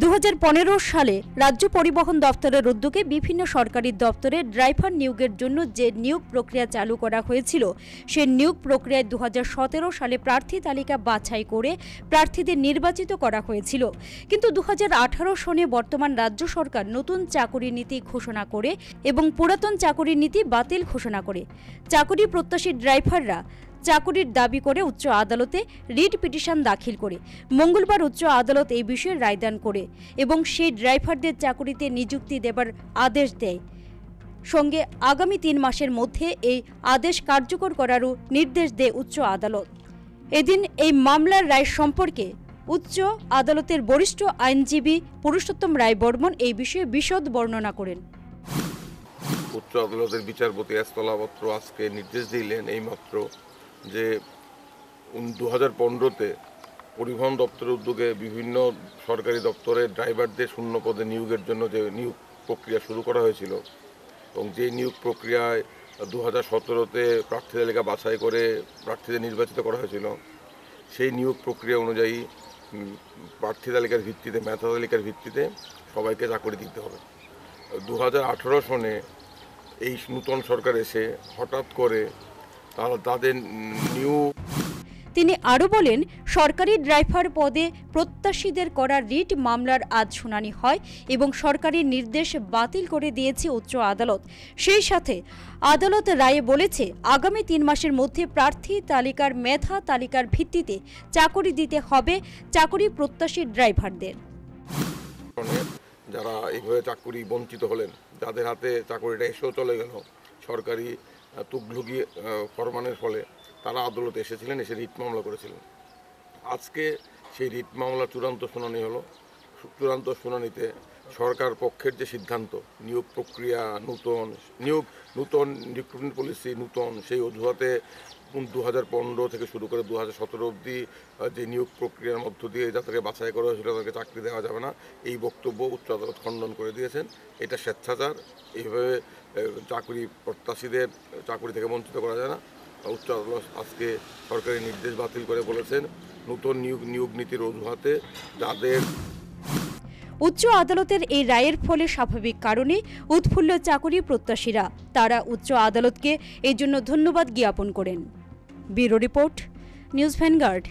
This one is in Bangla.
দু সালে রাজ্য পরিবহন দপ্তরের উদ্যোগে বিভিন্ন সরকারি দপ্তরে ড্রাইভার নিয়োগের জন্য যে নিয়োগ প্রক্রিয়া চালু করা হয়েছিল সে নিয়োগ প্রক্রিয়ায় দু সালে প্রার্থী তালিকা বাছাই করে প্রার্থীদের নির্বাচিত করা হয়েছিল কিন্তু দু সনে বর্তমান রাজ্য সরকার নতুন চাকরি নীতি ঘোষণা করে এবং পুরাতন চাকরি নীতি বাতিল ঘোষণা করে চাকরি প্রত্যাশী ড্রাইভাররা চাকুরির দাবি করে উচ্চ আদালতে রিট পিটিশন দাখিল করে মঙ্গলবার উচ্চ আদালত এই বিষয়ে রায়দান করে এবং সেই ড্রাইভারদের চাকুরিতে নিযুক্তি দেবার আদেশ দেয় সঙ্গে আগামী তিন মাসের মধ্যে এই আদেশ কার্যকর করারও নির্দেশ দেয় উচ্চ আদালত এদিন এই মামলার রায় সম্পর্কে উচ্চ আদালতের বরিষ্ঠ আইনজীবী পুরুষোত্তম রায় বর্মন এই বিষয়ে বিশদ বর্ণনা করেন উচ্চ আদালতের বিচারপতি এস্তলাপত্র আজকে নির্দেশ দিলেন এইমাত্র যে দু হাজার পনেরোতে পরিবহন দপ্তরের উদ্যোগে বিভিন্ন সরকারি দপ্তরে ড্রাইভারদের শূন্য পদে নিয়োগের জন্য যে নিয়োগ প্রক্রিয়া শুরু করা হয়েছিল এবং যে নিয়োগ প্রক্রিয়ায় দু হাজার সতেরোতে প্রার্থী তালিকা বাছাই করে প্রার্থীদের নির্বাচিত করা হয়েছিল সেই নিয়োগ প্রক্রিয়া অনুযায়ী প্রার্থী তালিকার ভিত্তিতে মেধা তালিকার ভিত্তিতে সবাইকে চাকরি দিতে হবে দু হাজার আঠেরো সনে এই নূতন সরকার এসে হঠাৎ করে তারা তাদের নিউ তিনি আরও বলেন সরকারি ড্রাইভার পদে প্রত্যাশীদের করা রিট মামলার আজ শুনানি হয় এবং সরকারি নির্দেশ বাতিল করে দিয়েছে উচ্চ আদালত সেই সাথে আদালত রায়ে বলেছে আগামী তিন মাসের মধ্যে প্রার্থী তালিকার মেধা তালিকার ভিত্তিতে চাকরি দিতে হবে চাকরি প্রত্যাশী ড্রাইভারদের যারা এইভাবে চাকরি বঞ্চিত হলেন যাদের হাতে চাকরিটা এসেও চলে গেল সরকারি তুগলুকি ফরমানের ফলে তারা আদালতে এসেছিলেন এসে রিট মামলা করেছিলেন আজকে সেই রিট মামলা চূড়ান্ত শুনানি হলো চূড়ান্ত শুনানিতে সরকার পক্ষের যে সিদ্ধান্ত নিয়োগ প্রক্রিয়া নূতন নিয়োগ নূতন রিক্রুটমেন্ট পলিসি নূতন সেই অজুহাতে দু হাজার পনেরো থেকে শুরু করে দু হাজার সতেরো অবধি যে নিয়োগ প্রক্রিয়ার মধ্য দিয়ে যাদেরকে বাছাই করা হয়েছিল তাদেরকে চাকরি দেওয়া যাবে না এই বক্তব্য উচ্চ আদালত খণ্ডন করে দিয়েছেন এটা স্বেচ্ছাচার এইভাবে চাকরি প্রত্যাশীদের চাকরি থেকে বঞ্চিত করা যায় না উচ্চ আদালত আজকে সরকারি নির্দেশ বাতিল করে বলেছেন নতুন নিয়োগ নিয়োগ নীতির অজুহাতে যাদের উচ্চ আদালতের এই রায়ের ফলে স্বাভাবিক কারণে উৎফুল্ল চাকরি প্রত্যাশীরা তারা উচ্চ আদালতকে এই জন্য ধন্যবাদ জ্ঞাপন করেন ব্যুরো রিপোর্ট নিউজ ভ্যানগার্ড